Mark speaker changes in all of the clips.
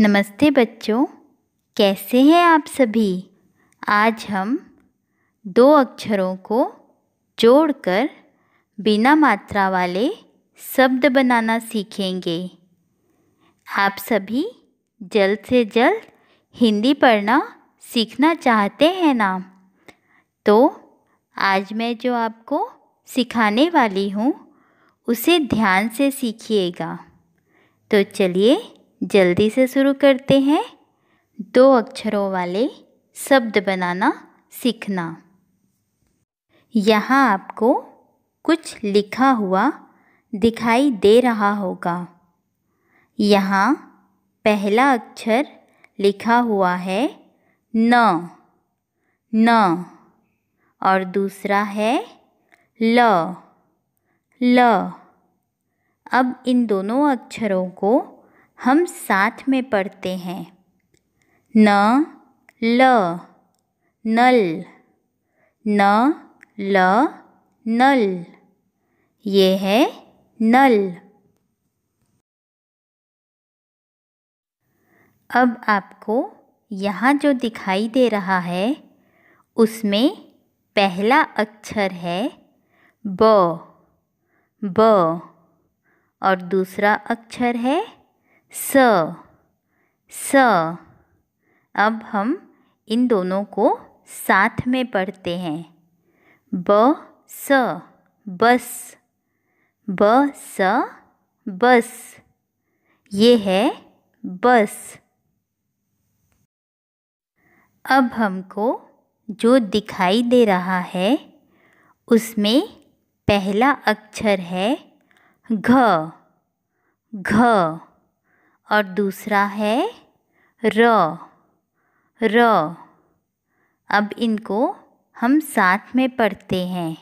Speaker 1: नमस्ते बच्चों कैसे हैं आप सभी आज हम दो अक्षरों को जोड़कर बिना मात्रा वाले शब्द बनाना सीखेंगे आप सभी जल्द से जल्द हिंदी पढ़ना सीखना चाहते हैं ना तो आज मैं जो आपको सिखाने वाली हूँ उसे ध्यान से सीखिएगा तो चलिए जल्दी से शुरू करते हैं दो अक्षरों वाले शब्द बनाना सीखना यहाँ आपको कुछ लिखा हुआ दिखाई दे रहा होगा यहाँ पहला अक्षर लिखा हुआ है न न और दूसरा है ल ल अब इन दोनों अक्षरों को हम साथ में पढ़ते हैं न ल नल न ल नल ये है नल अब आपको यहाँ जो दिखाई दे रहा है उसमें पहला अक्षर है ब ब और दूसरा अक्षर है स स अब हम इन दोनों को साथ में पढ़ते हैं ब स बस ब स बस ये है बस अब हमको जो दिखाई दे रहा है उसमें पहला अक्षर है घ घ और दूसरा है र र अब इनको हम साथ में पढ़ते हैं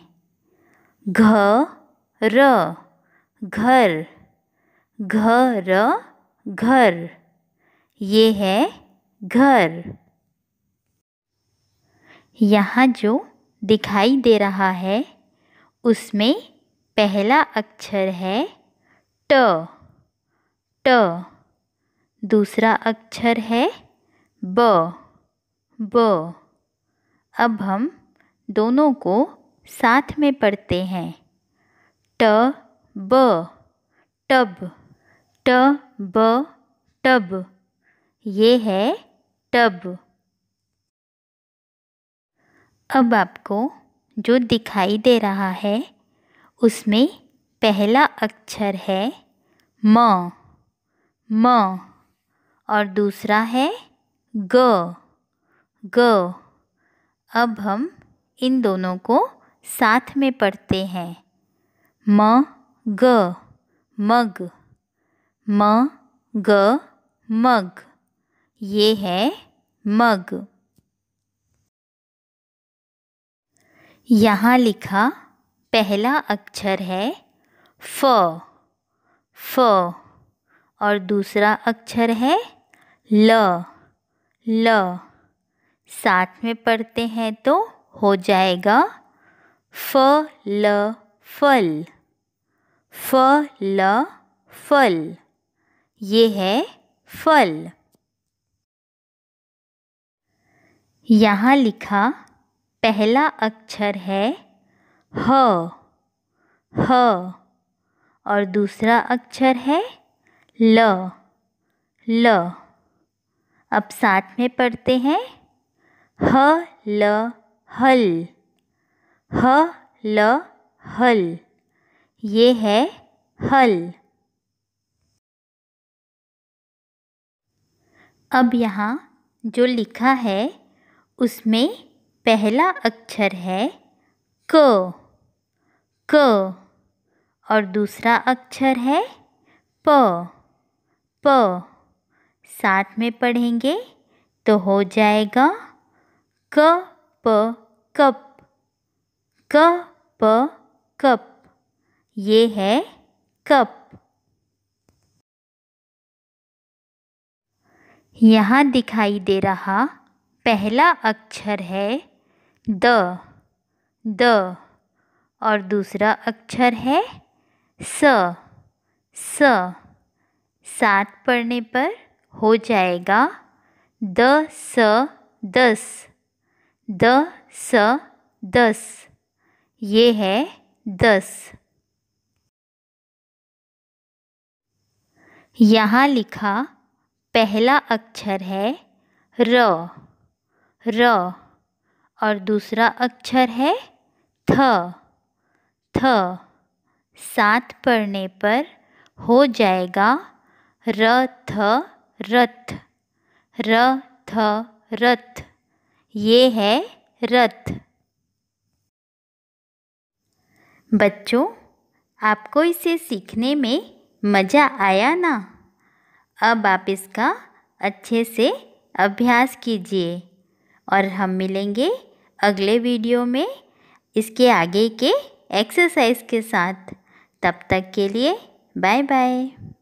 Speaker 1: घ र घर घ र घर ये है घर यहाँ जो दिखाई दे रहा है उसमें पहला अक्षर है ट ट दूसरा अक्षर है ब ब अब हम दोनों को साथ में पढ़ते हैं ट ब टब ट ब टब ये है टब अब आपको जो दिखाई दे रहा है उसमें पहला अक्षर है म म और दूसरा है ग ग अब हम इन दोनों को साथ में पढ़ते हैं म ग मग म ग मग ये है मग यहाँ लिखा पहला अक्षर है फ फ और दूसरा अक्षर है ल ल साथ में पढ़ते हैं तो हो जाएगा फ ल फल फ ल फल ये है फल यहाँ लिखा पहला अक्षर है ह ह और दूसरा अक्षर है ल ल अब साथ में पढ़ते हैं ह ल हल ह ल हल ये है हल अब यहाँ जो लिखा है उसमें पहला अक्षर है क क और दूसरा अक्षर है प प साथ में पढ़ेंगे तो हो जाएगा क प कप क प कप ये है कप यहाँ दिखाई दे रहा पहला अक्षर है द द और दूसरा अक्षर है स स सात पढ़ने पर हो जाएगा द स दस द स दस ये है दस यहाँ लिखा पहला अक्षर है र र और दूसरा अक्षर है थ थ सात पढ़ने पर हो जाएगा रथ रथ रथ रथ ये है रथ बच्चों आपको इसे सीखने में मज़ा आया ना अब आप इसका अच्छे से अभ्यास कीजिए और हम मिलेंगे अगले वीडियो में इसके आगे के एक्सरसाइज के साथ तब तक के लिए बाय बाय